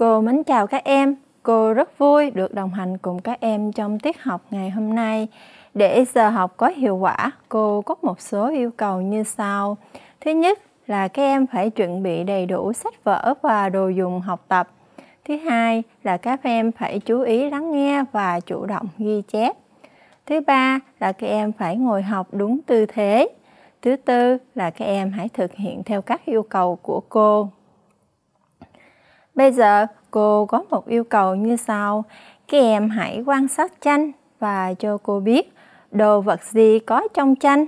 Cô mến chào các em. Cô rất vui được đồng hành cùng các em trong tiết học ngày hôm nay. Để giờ học có hiệu quả, cô có một số yêu cầu như sau. Thứ nhất là các em phải chuẩn bị đầy đủ sách vở và đồ dùng học tập. Thứ hai là các em phải chú ý lắng nghe và chủ động ghi chép. Thứ ba là các em phải ngồi học đúng tư thế. Thứ tư là các em hãy thực hiện theo các yêu cầu của cô. Bây giờ cô có một yêu cầu như sau. Các em hãy quan sát tranh và cho cô biết đồ vật gì có trong tranh.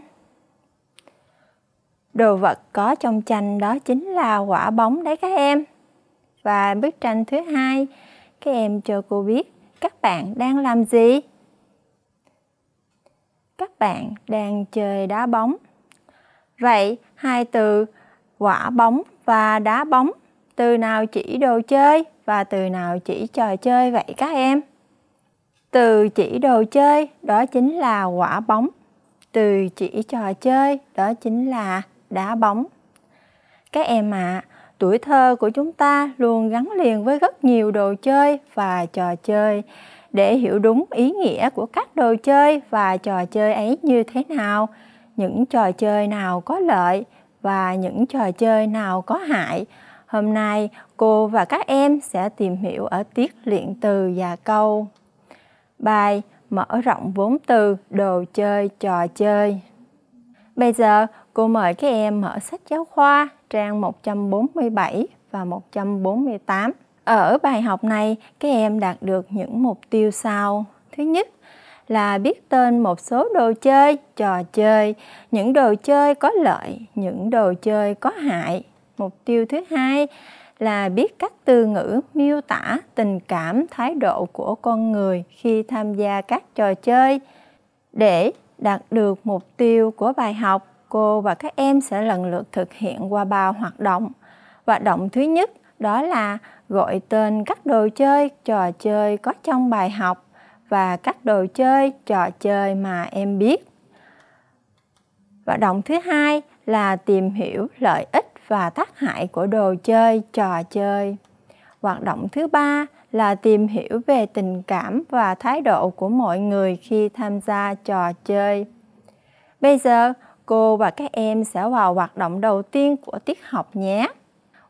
Đồ vật có trong tranh đó chính là quả bóng đấy các em. Và bức tranh thứ hai, các em cho cô biết các bạn đang làm gì? Các bạn đang chơi đá bóng. Vậy hai từ quả bóng và đá bóng từ nào chỉ đồ chơi và từ nào chỉ trò chơi vậy các em từ chỉ đồ chơi đó chính là quả bóng từ chỉ trò chơi đó chính là đá bóng các em ạ à, tuổi thơ của chúng ta luôn gắn liền với rất nhiều đồ chơi và trò chơi để hiểu đúng ý nghĩa của các đồ chơi và trò chơi ấy như thế nào những trò chơi nào có lợi và những trò chơi nào có hại Hôm nay, cô và các em sẽ tìm hiểu ở tiết luyện từ và câu. Bài Mở rộng vốn từ, đồ chơi, trò chơi. Bây giờ, cô mời các em mở sách giáo khoa trang 147 và 148. Ở bài học này, các em đạt được những mục tiêu sau. Thứ nhất, là biết tên một số đồ chơi, trò chơi, những đồ chơi có lợi, những đồ chơi có hại Mục tiêu thứ hai là biết các từ ngữ miêu tả tình cảm, thái độ của con người khi tham gia các trò chơi. Để đạt được mục tiêu của bài học, cô và các em sẽ lần lượt thực hiện qua ba hoạt động. Hoạt động thứ nhất đó là gọi tên các đồ chơi, trò chơi có trong bài học và các đồ chơi, trò chơi mà em biết. Hoạt động thứ hai là tìm hiểu lợi ích và tác hại của đồ chơi, trò chơi. Hoạt động thứ ba là tìm hiểu về tình cảm và thái độ của mọi người khi tham gia trò chơi. Bây giờ, cô và các em sẽ vào hoạt động đầu tiên của tiết học nhé.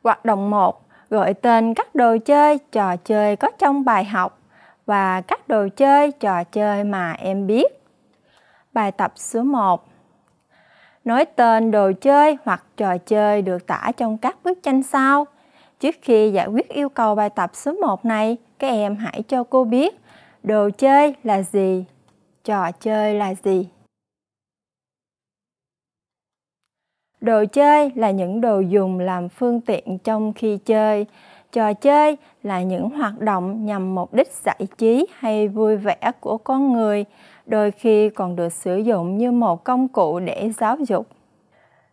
Hoạt động 1 gọi tên các đồ chơi, trò chơi có trong bài học và các đồ chơi, trò chơi mà em biết. Bài tập số 1 nói tên đồ chơi hoặc trò chơi được tả trong các bức tranh sau. Trước khi giải quyết yêu cầu bài tập số 1 này, các em hãy cho cô biết đồ chơi là gì, trò chơi là gì. Đồ chơi là những đồ dùng làm phương tiện trong khi chơi. Trò chơi là những hoạt động nhằm mục đích giải trí hay vui vẻ của con người đôi khi còn được sử dụng như một công cụ để giáo dục.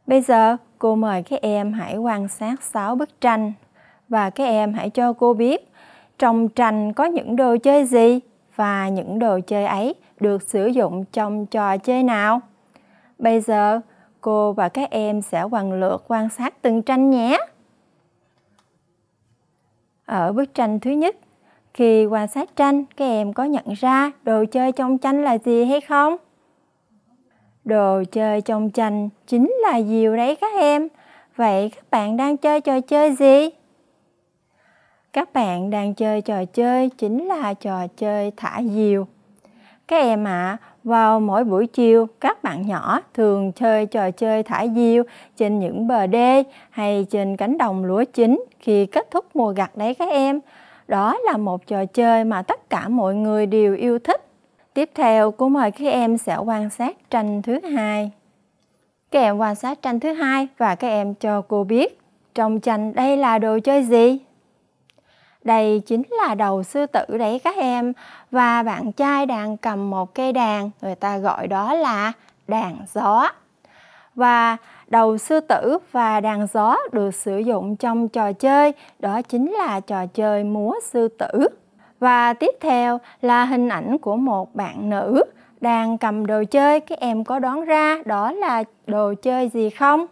Bây giờ, cô mời các em hãy quan sát 6 bức tranh và các em hãy cho cô biết trong tranh có những đồ chơi gì và những đồ chơi ấy được sử dụng trong trò chơi nào. Bây giờ, cô và các em sẽ lần lượt quan sát từng tranh nhé. Ở bức tranh thứ nhất, khi quan sát tranh, các em có nhận ra đồ chơi trong tranh là gì hay không? Đồ chơi trong tranh chính là diều đấy các em. Vậy các bạn đang chơi trò chơi gì? Các bạn đang chơi trò chơi chính là trò chơi thả diều. Các em ạ, à, vào mỗi buổi chiều, các bạn nhỏ thường chơi trò chơi thả diều trên những bờ đê hay trên cánh đồng lúa chín khi kết thúc mùa gặt đấy các em. Đó là một trò chơi mà tất cả mọi người đều yêu thích. Tiếp theo, cô mời các em sẽ quan sát tranh thứ hai. Các em quan sát tranh thứ hai và các em cho cô biết trong tranh đây là đồ chơi gì? Đây chính là đầu sư tử đấy các em Và bạn trai đang cầm một cây đàn Người ta gọi đó là đàn gió Và đầu sư tử và đàn gió được sử dụng trong trò chơi, đó chính là trò chơi múa sư tử. Và tiếp theo là hình ảnh của một bạn nữ đang cầm đồ chơi, các em có đoán ra đó là đồ chơi gì không?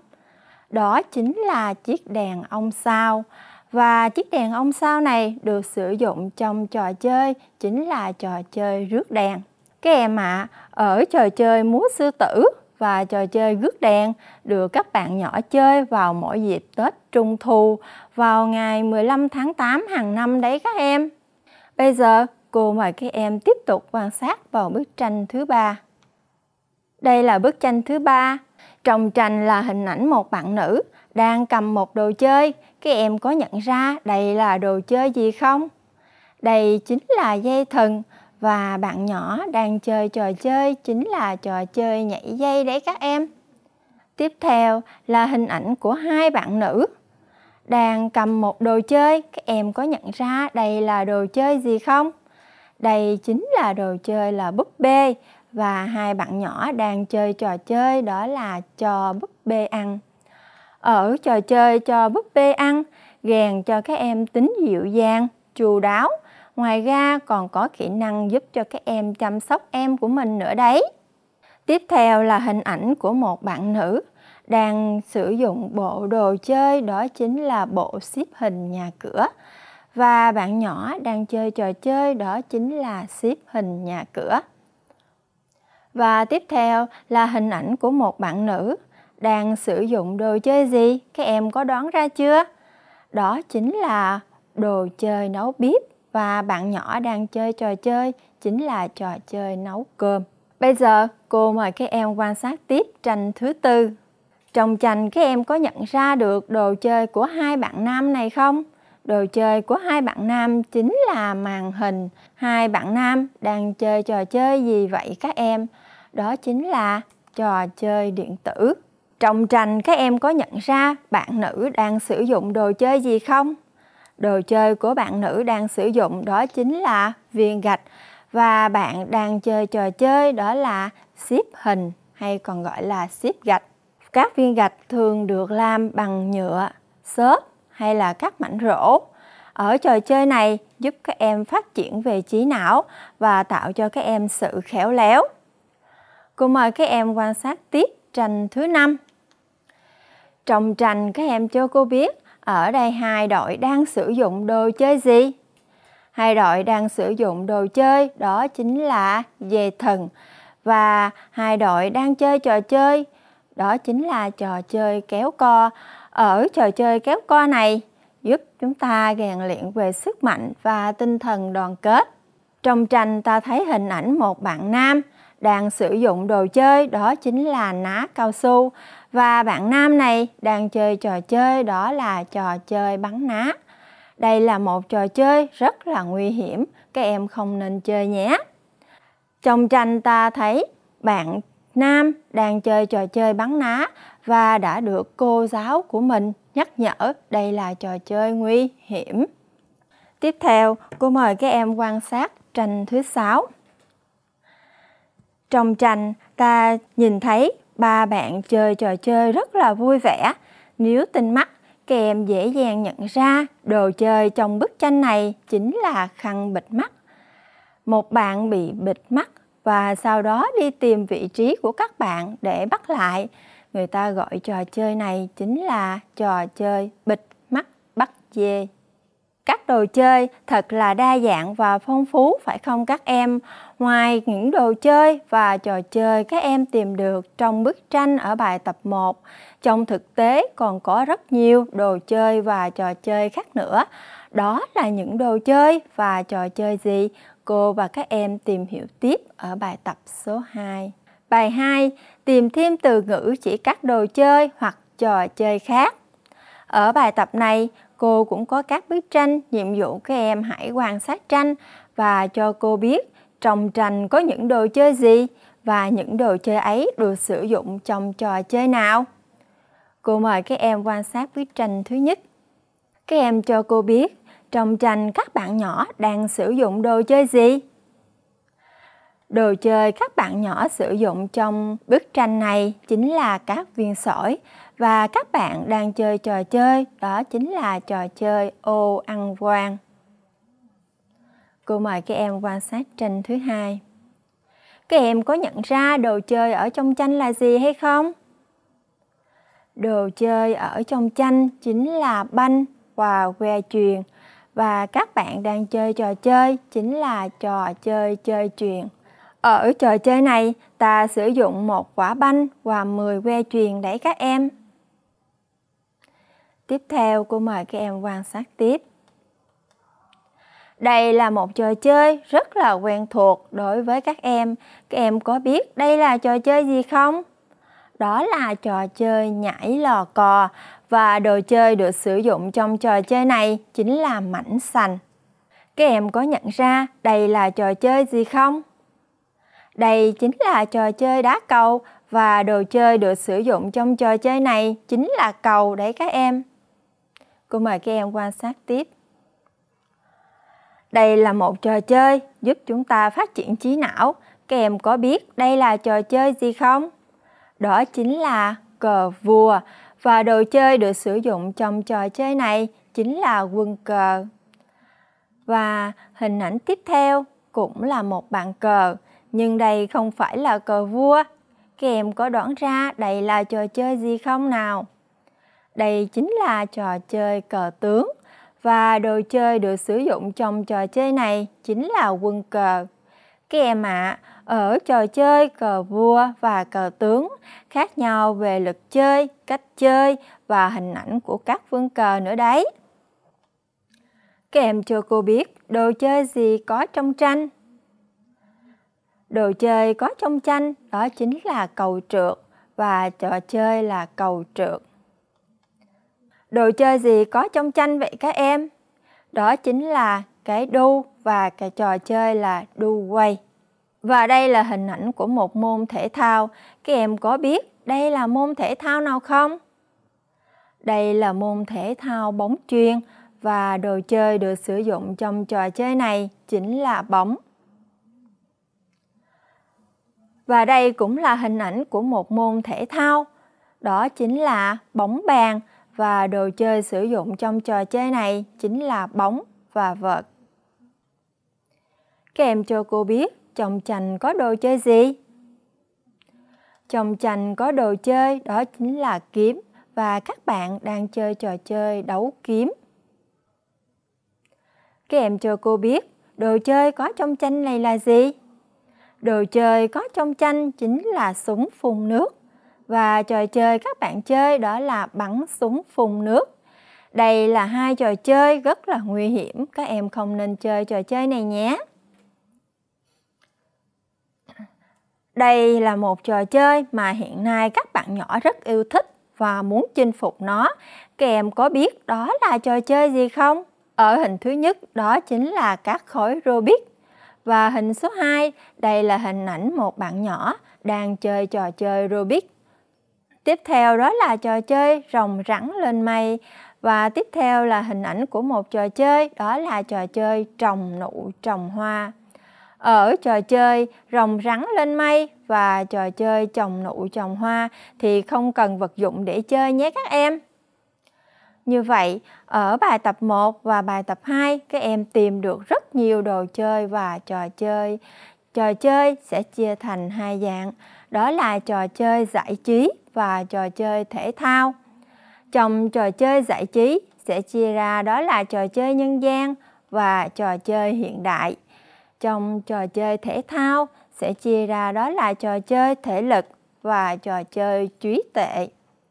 Đó chính là chiếc đèn ông sao. Và chiếc đèn ông sao này được sử dụng trong trò chơi chính là trò chơi rước đèn. Các em ạ, à, ở trò chơi múa sư tử và trò chơi rước đèn được các bạn nhỏ chơi vào mỗi dịp Tết Trung Thu vào ngày 15 tháng 8 hàng năm đấy các em. Bây giờ cô mời các em tiếp tục quan sát vào bức tranh thứ ba. Đây là bức tranh thứ ba. Trong tranh là hình ảnh một bạn nữ đang cầm một đồ chơi. Các em có nhận ra đây là đồ chơi gì không? Đây chính là dây thần và bạn nhỏ đang chơi trò chơi chính là trò chơi nhảy dây đấy các em. Tiếp theo là hình ảnh của hai bạn nữ đang cầm một đồ chơi. Các em có nhận ra đây là đồ chơi gì không? Đây chính là đồ chơi là búp bê và hai bạn nhỏ đang chơi trò chơi đó là cho búp bê ăn. Ở trò chơi cho búp bê ăn, gàn cho các em tính dịu dàng, chu đáo Ngoài ra còn có kỹ năng giúp cho các em chăm sóc em của mình nữa đấy. Tiếp theo là hình ảnh của một bạn nữ đang sử dụng bộ đồ chơi đó chính là bộ xếp hình nhà cửa và bạn nhỏ đang chơi trò chơi đó chính là xếp hình nhà cửa. Và tiếp theo là hình ảnh của một bạn nữ đang sử dụng đồ chơi gì? Các em có đoán ra chưa? Đó chính là đồ chơi nấu bếp và bạn nhỏ đang chơi trò chơi chính là trò chơi nấu cơm. Bây giờ cô mời các em quan sát tiếp tranh thứ tư. Trong tranh các em có nhận ra được đồ chơi của hai bạn nam này không? Đồ chơi của hai bạn nam chính là màn hình. Hai bạn nam đang chơi trò chơi gì vậy các em? Đó chính là trò chơi điện tử. Trong tranh các em có nhận ra bạn nữ đang sử dụng đồ chơi gì không? Đồ chơi của bạn nữ đang sử dụng đó chính là viên gạch và bạn đang chơi trò chơi đó là xếp hình hay còn gọi là xếp gạch. Các viên gạch thường được làm bằng nhựa, xốp hay là các mảnh rỗ. Ở trò chơi này giúp các em phát triển về trí não và tạo cho các em sự khéo léo. Cô mời các em quan sát tiếp tranh thứ năm. Trong tranh các em cho cô biết ở đây hai đội đang sử dụng đồ chơi gì? Hai đội đang sử dụng đồ chơi đó chính là dề thần và hai đội đang chơi trò chơi đó chính là trò chơi kéo co. Ở trò chơi kéo co này giúp chúng ta rèn luyện về sức mạnh và tinh thần đoàn kết. Trong tranh ta thấy hình ảnh một bạn nam đang sử dụng đồ chơi đó chính là ná cao su và bạn nam này đang chơi trò chơi đó là trò chơi bắn ná. Đây là một trò chơi rất là nguy hiểm, các em không nên chơi nhé. Trong tranh ta thấy bạn nam đang chơi trò chơi bắn ná và đã được cô giáo của mình nhắc nhở đây là trò chơi nguy hiểm. Tiếp theo, cô mời các em quan sát tranh thứ 6. Trong tranh, ta nhìn thấy ba bạn chơi trò chơi rất là vui vẻ. Nếu tinh mắt, các em dễ dàng nhận ra đồ chơi trong bức tranh này chính là khăn bịt mắt. Một bạn bị bịt mắt và sau đó đi tìm vị trí của các bạn để bắt lại. Người ta gọi trò chơi này chính là trò chơi bịt mắt bắt dê. Các đồ chơi thật là đa dạng và phong phú phải không các em? Ngoài những đồ chơi và trò chơi các em tìm được trong bức tranh ở bài tập 1, trong thực tế còn có rất nhiều đồ chơi và trò chơi khác nữa. Đó là những đồ chơi và trò chơi gì? Cô và các em tìm hiểu tiếp ở bài tập số 2. Bài 2. Tìm thêm từ ngữ chỉ các đồ chơi hoặc trò chơi khác. Ở bài tập này, cô cũng có các bức tranh nhiệm vụ các em hãy quan sát tranh và cho cô biết trong tranh có những đồ chơi gì và những đồ chơi ấy được sử dụng trong trò chơi nào. Cô mời các em quan sát bức tranh thứ nhất. Các em cho cô biết trong tranh các bạn nhỏ đang sử dụng đồ chơi gì? Đồ chơi các bạn nhỏ sử dụng trong bức tranh này chính là các viên sỏi và các bạn đang chơi trò chơi đó chính là trò chơi ô ăn quan. Cô mời các em quan sát tranh thứ hai. Các em có nhận ra đồ chơi ở trong tranh là gì hay không? Đồ chơi ở trong tranh chính là banh và que chuyền và các bạn đang chơi trò chơi chính là trò chơi chơi chuyền. Ở trò chơi này, ta sử dụng một quả banh và 10 que chuyền để các em Tiếp theo, cô mời các em quan sát tiếp. Đây là một trò chơi rất là quen thuộc đối với các em. Các em có biết đây là trò chơi gì không? Đó là trò chơi nhảy lò cò và đồ chơi được sử dụng trong trò chơi này chính là mảnh sành. Các em có nhận ra đây là trò chơi gì không? Đây chính là trò chơi đá cầu và đồ chơi được sử dụng trong trò chơi này chính là cầu đấy các em. Cô mời các em quan sát tiếp. Đây là một trò chơi giúp chúng ta phát triển trí não. Các em có biết đây là trò chơi gì không? Đó chính là cờ vua và đồ chơi được sử dụng trong trò chơi này chính là quân cờ. Và hình ảnh tiếp theo cũng là một bàn cờ, nhưng đây không phải là cờ vua. Các em có đoán ra đây là trò chơi gì không nào? Đây chính là trò chơi cờ tướng và đồ chơi được sử dụng trong trò chơi này chính là quân cờ. Các em ạ, ở trò chơi cờ vua và cờ tướng khác nhau về lực chơi, cách chơi và hình ảnh của các vương cờ nữa đấy. Các em cho cô biết đồ chơi gì có trong tranh? Đồ chơi có trong tranh đó chính là cầu trượt và trò chơi là cầu trượt đồ chơi gì có trong tranh vậy các em? Đó chính là cái đu và cái trò chơi là đu quay. Và đây là hình ảnh của một môn thể thao. Các em có biết đây là môn thể thao nào không? Đây là môn thể thao bóng chuyên và đồ chơi được sử dụng trong trò chơi này chính là bóng. Và đây cũng là hình ảnh của một môn thể thao, đó chính là bóng bàn và đồ chơi sử dụng trong trò chơi này chính là bóng và vợt. Kèm cho cô biết trong chành có đồ chơi gì? Trong chành có đồ chơi đó chính là kiếm và các bạn đang chơi trò chơi đấu kiếm. Kèm cho cô biết đồ chơi có trong chanh này là gì? Đồ chơi có trong chanh chính là súng phun nước và trò chơi các bạn chơi đó là bắn súng phun nước. Đây là hai trò chơi rất là nguy hiểm, các em không nên chơi trò chơi này nhé. Đây là một trò chơi mà hiện nay các bạn nhỏ rất yêu thích và muốn chinh phục nó. Các em có biết đó là trò chơi gì không? Ở hình thứ nhất đó chính là các khối Rubik. Và hình số 2, đây là hình ảnh một bạn nhỏ đang chơi trò chơi Rubik. Tiếp theo đó là trò chơi rồng rắn lên mây và tiếp theo là hình ảnh của một trò chơi đó là trò chơi trồng nụ trồng hoa. Ở trò chơi rồng rắn lên mây và trò chơi trồng nụ trồng hoa thì không cần vật dụng để chơi nhé các em. Như vậy, ở bài tập 1 và bài tập 2, các em tìm được rất nhiều đồ chơi và trò chơi. Trò chơi sẽ chia thành hai dạng đó là trò chơi giải trí và trò chơi thể thao. Trong trò chơi giải trí sẽ chia ra đó là trò chơi nhân gian và trò chơi hiện đại. Trong trò chơi thể thao sẽ chia ra đó là trò chơi thể lực và trò chơi trí tệ.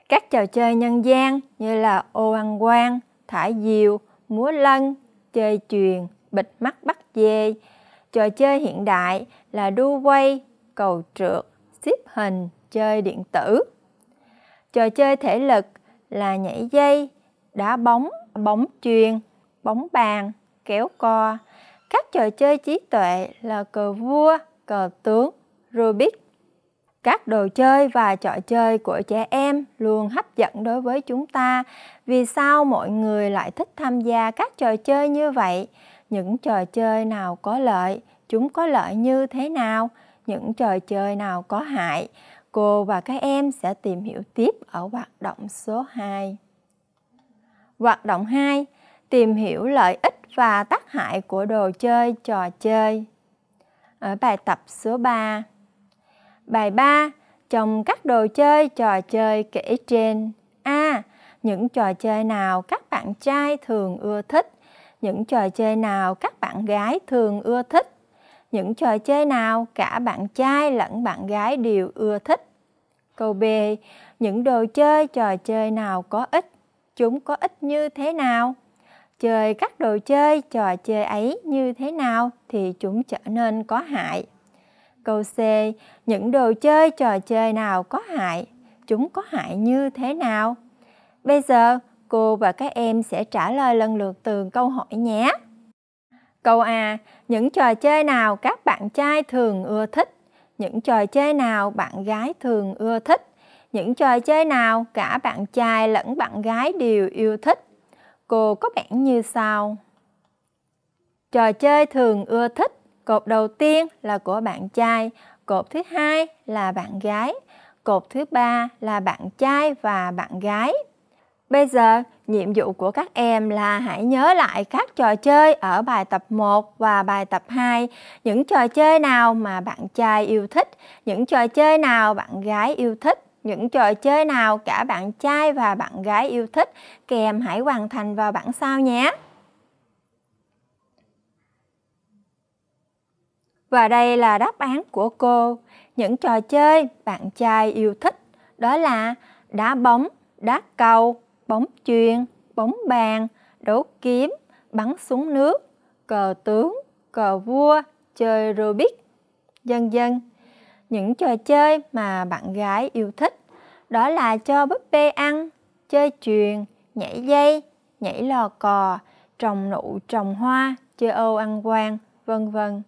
Các trò chơi nhân gian như là ô ăn quan, thả diều, múa lân, chơi truyền, bịt mắt bắt dê. Trò chơi hiện đại là đu quay, cầu trượt, xếp hình, chơi điện tử. Trò chơi thể lực là nhảy dây, đá bóng, bóng chuyền, bóng bàn, kéo co. Các trò chơi trí tuệ là cờ vua, cờ tướng, Rubik. Các đồ chơi và trò chơi của trẻ em luôn hấp dẫn đối với chúng ta. Vì sao mọi người lại thích tham gia các trò chơi như vậy? Những trò chơi nào có lợi, chúng có lợi như thế nào? những trò chơi nào có hại. Cô và các em sẽ tìm hiểu tiếp ở hoạt động số 2. Hoạt động 2. Tìm hiểu lợi ích và tác hại của đồ chơi, trò chơi. Ở bài tập số 3. Bài 3. Trong các đồ chơi, trò chơi kể trên. A. Những trò chơi nào các bạn trai thường ưa thích? Những trò chơi nào các bạn gái thường ưa thích? Những trò chơi nào cả bạn trai lẫn bạn gái đều ưa thích? Câu B. Những đồ chơi, trò chơi nào có ích? Chúng có ích như thế nào? Chơi các đồ chơi, trò chơi ấy như thế nào thì chúng trở nên có hại. Câu C. Những đồ chơi, trò chơi nào có hại? Chúng có hại như thế nào? Bây giờ, cô và các em sẽ trả lời lần lượt từng câu hỏi nhé. Câu A. Những trò chơi nào các bạn trai thường ưa thích? Những trò chơi nào bạn gái thường ưa thích? Những trò chơi nào cả bạn trai lẫn bạn gái đều yêu thích? Cô có bản như sau. Trò chơi thường ưa thích. Cột đầu tiên là của bạn trai, cột thứ hai là bạn gái, cột thứ ba là bạn trai và bạn gái. Bây giờ, nhiệm vụ của các em là hãy nhớ lại các trò chơi ở bài tập 1 và bài tập 2, những trò chơi nào mà bạn trai yêu thích, những trò chơi nào bạn gái yêu thích những trò chơi nào cả bạn trai và bạn gái yêu thích, các em hãy hoàn thành vào bảng sau nhé. Và đây là đáp án của cô. Những trò chơi bạn trai yêu thích đó là đá bóng, đá cầu, bóng chuyền, bóng bàn, đấu kiếm, bắn súng nước, cờ tướng, cờ vua, chơi Rubik, dân dân. Những trò chơi mà bạn gái yêu thích đó là cho búp bê ăn, chơi chuyền, nhảy dây, nhảy lò cò, trồng nụ trồng hoa, chơi ô ăn quan, vân vân.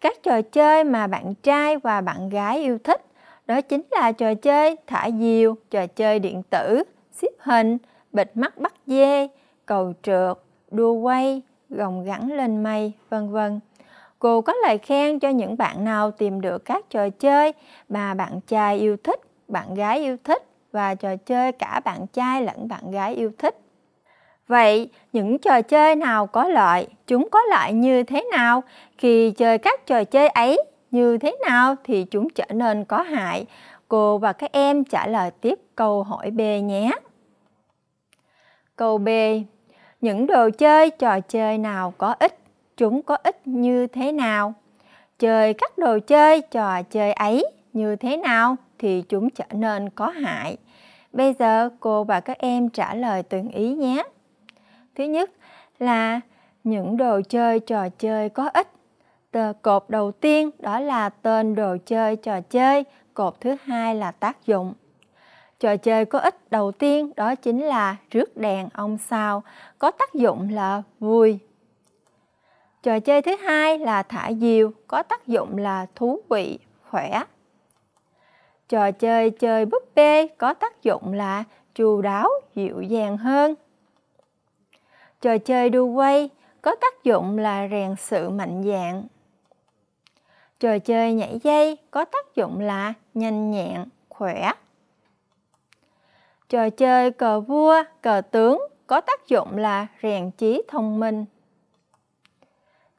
Các trò chơi mà bạn trai và bạn gái yêu thích đó chính là trò chơi thả diều, trò chơi điện tử, xếp hình, bịt mắt bắt dê, cầu trượt, đua quay, gồng gẳng lên mây, vân vân. Cô có lời khen cho những bạn nào tìm được các trò chơi mà bạn trai yêu thích, bạn gái yêu thích và trò chơi cả bạn trai lẫn bạn gái yêu thích. Vậy, những trò chơi nào có lợi? Chúng có lợi như thế nào? Khi chơi các trò chơi ấy như thế nào thì chúng trở nên có hại? Cô và các em trả lời tiếp câu hỏi B nhé. Câu B. Những đồ chơi, trò chơi nào có ích? Chúng có ích như thế nào? Chơi các đồ chơi, trò chơi ấy như thế nào thì chúng trở nên có hại. Bây giờ cô và các em trả lời từng ý nhé. Thứ nhất là những đồ chơi, trò chơi có ích. Tờ cột đầu tiên đó là tên đồ chơi, trò chơi. Cột thứ hai là tác dụng trò chơi có ích đầu tiên đó chính là rước đèn ông sao, có tác dụng là vui. Trò chơi thứ hai là thả diều, có tác dụng là thú vị, khỏe. Trò chơi chơi búp bê có tác dụng là chu đáo, dịu dàng hơn. Trò chơi đu quay có tác dụng là rèn sự mạnh dạn. Trò chơi nhảy dây có tác dụng là nhanh nhẹn, khỏe. Trò chơi cờ vua, cờ tướng có tác dụng là rèn trí thông minh.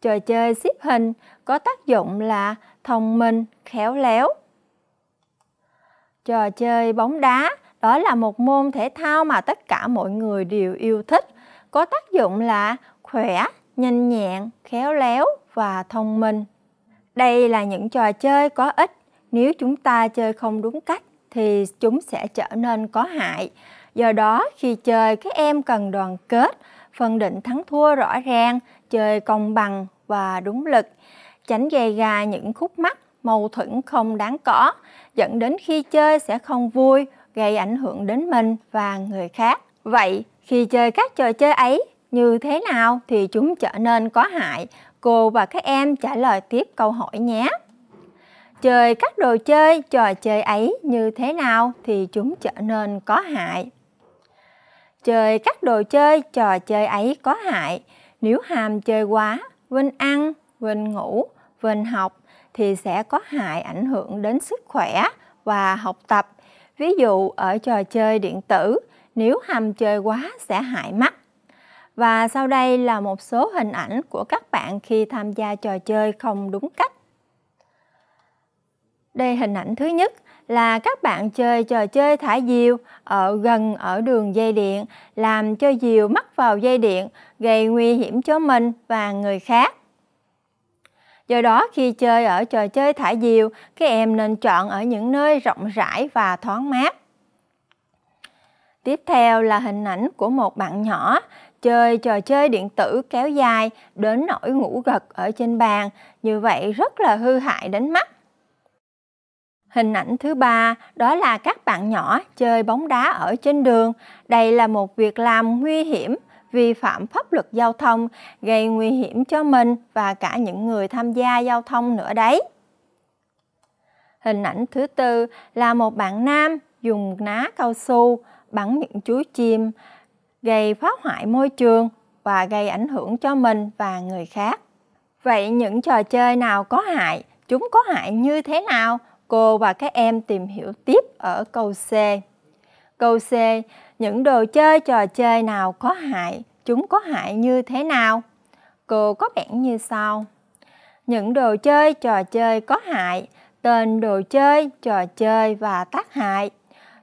Trò chơi xếp hình có tác dụng là thông minh, khéo léo. Trò chơi bóng đá đó là một môn thể thao mà tất cả mọi người đều yêu thích, có tác dụng là khỏe, nhanh nhẹn, khéo léo và thông minh. Đây là những trò chơi có ích nếu chúng ta chơi không đúng cách thì chúng sẽ trở nên có hại. Do đó, khi chơi, các em cần đoàn kết, phân định thắng thua rõ ràng, chơi công bằng và đúng lực, tránh gây ra những khúc mắc mâu thuẫn không đáng có, dẫn đến khi chơi sẽ không vui, gây ảnh hưởng đến mình và người khác. Vậy, khi chơi các trò chơi ấy như thế nào thì chúng trở nên có hại? Cô và các em trả lời tiếp câu hỏi nhé chơi các đồ chơi, trò chơi ấy như thế nào thì chúng trở nên có hại. Chơi các đồ chơi, trò chơi ấy có hại. Nếu hàm chơi quá, Vinh ăn, Vinh ngủ, Vinh học thì sẽ có hại ảnh hưởng đến sức khỏe và học tập. Ví dụ ở trò chơi điện tử, nếu hàm chơi quá sẽ hại mắt. Và sau đây là một số hình ảnh của các bạn khi tham gia trò chơi không đúng cách. Đây hình ảnh thứ nhất là các bạn chơi trò chơi thả diều ở gần ở đường dây điện, làm cho diều mắc vào dây điện, gây nguy hiểm cho mình và người khác. Do đó khi chơi ở trò chơi thả diều, các em nên chọn ở những nơi rộng rãi và thoáng mát. Tiếp theo là hình ảnh của một bạn nhỏ chơi trò chơi điện tử kéo dài đến nỗi ngủ gật ở trên bàn, như vậy rất là hư hại đến mắt. Hình ảnh thứ ba đó là các bạn nhỏ chơi bóng đá ở trên đường. Đây là một việc làm nguy hiểm, vi phạm pháp luật giao thông, gây nguy hiểm cho mình và cả những người tham gia giao thông nữa đấy. Hình ảnh thứ tư là một bạn nam dùng ná cao su bắn những chú chim gây phá hoại môi trường và gây ảnh hưởng cho mình và người khác. Vậy những trò chơi nào có hại? Chúng có hại như thế nào? Cô và các em tìm hiểu tiếp ở câu C. Câu C, những đồ chơi trò chơi nào có hại, chúng có hại như thế nào? Cô có bản như sau. Những đồ chơi trò chơi có hại, tên đồ chơi, trò chơi và tác hại.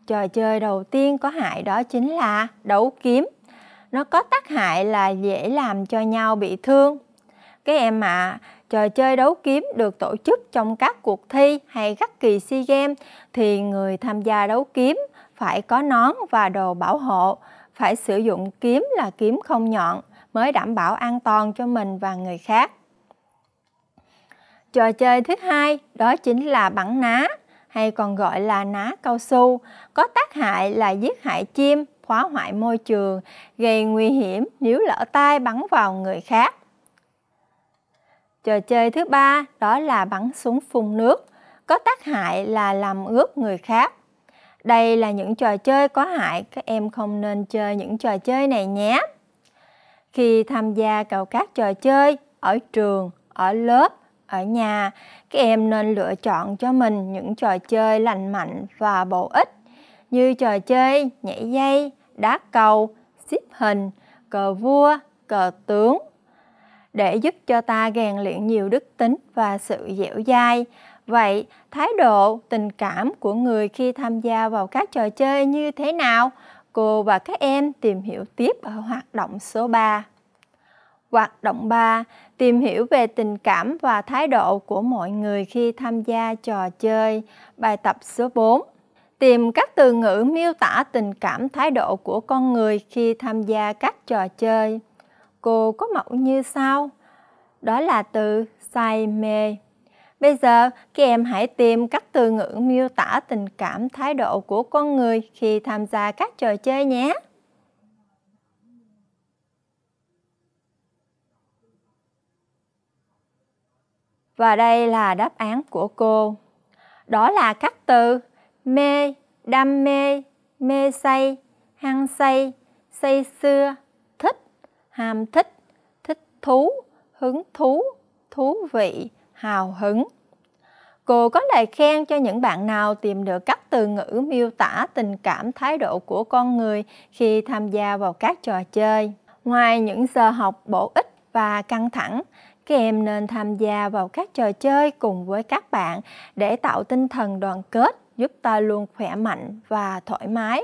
Trò chơi đầu tiên có hại đó chính là đấu kiếm. Nó có tác hại là dễ làm cho nhau bị thương. Các em ạ, à, trò chơi đấu kiếm được tổ chức trong các cuộc thi hay các kỳ SEA Games thì người tham gia đấu kiếm phải có nón và đồ bảo hộ, phải sử dụng kiếm là kiếm không nhọn mới đảm bảo an toàn cho mình và người khác. Trò chơi thứ hai đó chính là bắn ná hay còn gọi là ná cao su, có tác hại là giết hại chim, phá hoại môi trường, gây nguy hiểm nếu lỡ tay bắn vào người khác. Trò chơi thứ ba đó là bắn súng phun nước, có tác hại là làm ướt người khác. Đây là những trò chơi có hại, các em không nên chơi những trò chơi này nhé. Khi tham gia cầu các trò chơi ở trường, ở lớp, ở nhà, các em nên lựa chọn cho mình những trò chơi lành mạnh và bổ ích như trò chơi nhảy dây, đá cầu, xếp hình, cờ vua, cờ tướng, để giúp cho ta rèn luyện nhiều đức tính và sự dẻo dai. Vậy, thái độ, tình cảm của người khi tham gia vào các trò chơi như thế nào? Cô và các em tìm hiểu tiếp ở hoạt động số 3. Hoạt động 3, tìm hiểu về tình cảm và thái độ của mọi người khi tham gia trò chơi. Bài tập số 4. Tìm các từ ngữ miêu tả tình cảm thái độ của con người khi tham gia các trò chơi cô có mẫu như sau. Đó là từ say mê. Bây giờ, các em hãy tìm các từ ngữ miêu tả tình cảm thái độ của con người khi tham gia các trò chơi nhé. Và đây là đáp án của cô. Đó là các từ mê, đam mê, mê say, hăng say, say xưa, ham thích, thích thú, hứng thú, thú vị, hào hứng. Cô có lời khen cho những bạn nào tìm được các từ ngữ miêu tả tình cảm thái độ của con người khi tham gia vào các trò chơi. Ngoài những giờ học bổ ích và căng thẳng, các em nên tham gia vào các trò chơi cùng với các bạn để tạo tinh thần đoàn kết, giúp ta luôn khỏe mạnh và thoải mái.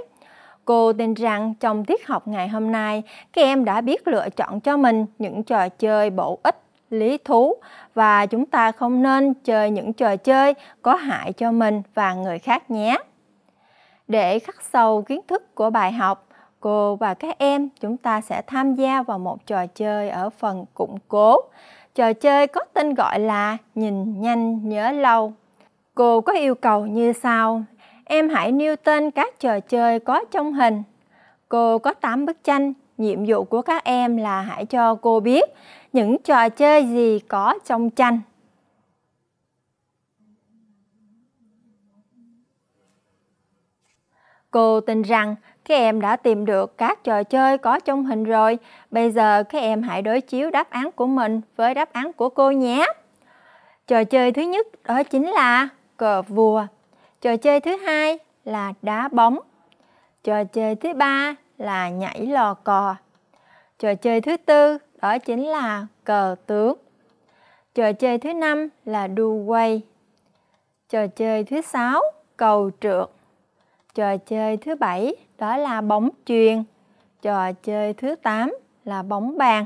Cô tin rằng trong tiết học ngày hôm nay, các em đã biết lựa chọn cho mình những trò chơi bổ ích, lý thú và chúng ta không nên chơi những trò chơi có hại cho mình và người khác nhé. Để khắc sâu kiến thức của bài học, cô và các em chúng ta sẽ tham gia vào một trò chơi ở phần củng cố. Trò chơi có tên gọi là nhìn nhanh nhớ lâu. Cô có yêu cầu như sau em hãy nêu tên các trò chơi có trong hình. Cô có 8 bức tranh, nhiệm vụ của các em là hãy cho cô biết những trò chơi gì có trong tranh. Cô tin rằng các em đã tìm được các trò chơi có trong hình rồi. Bây giờ các em hãy đối chiếu đáp án của mình với đáp án của cô nhé. Trò chơi thứ nhất đó chính là cờ vua. Trò chơi thứ hai là đá bóng. Trò chơi thứ ba là nhảy lò cò. Trò chơi thứ tư đó chính là cờ tướng. Trò chơi thứ năm là đu quay. Trò chơi thứ sáu cầu trượt. Trò chơi thứ bảy đó là bóng truyền, Trò chơi thứ tám là bóng bàn.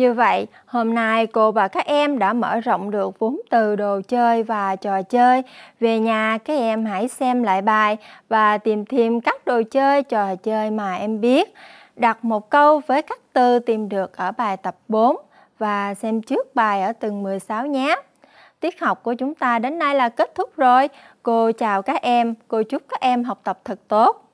Như vậy, hôm nay cô và các em đã mở rộng được vốn từ đồ chơi và trò chơi. Về nhà, các em hãy xem lại bài và tìm thêm các đồ chơi, trò chơi mà em biết. Đặt một câu với các từ tìm được ở bài tập 4 và xem trước bài ở từng 16 nhé. Tiết học của chúng ta đến nay là kết thúc rồi. Cô chào các em, cô chúc các em học tập thật tốt.